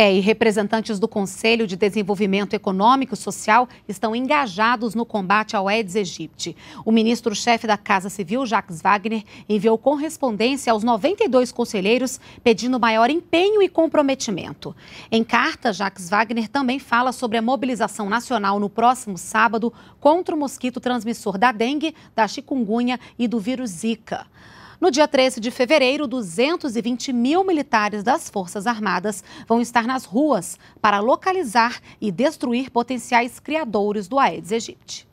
É, e representantes do Conselho de Desenvolvimento Econômico e Social estão engajados no combate ao Aedes aegypti. O ministro-chefe da Casa Civil, Jacques Wagner, enviou correspondência aos 92 conselheiros pedindo maior empenho e comprometimento. Em carta, Jacques Wagner também fala sobre a mobilização nacional no próximo sábado contra o mosquito transmissor da dengue, da chikungunya e do vírus Zika. No dia 13 de fevereiro, 220 mil militares das Forças Armadas vão estar nas ruas para localizar e destruir potenciais criadores do Aedes aegypti.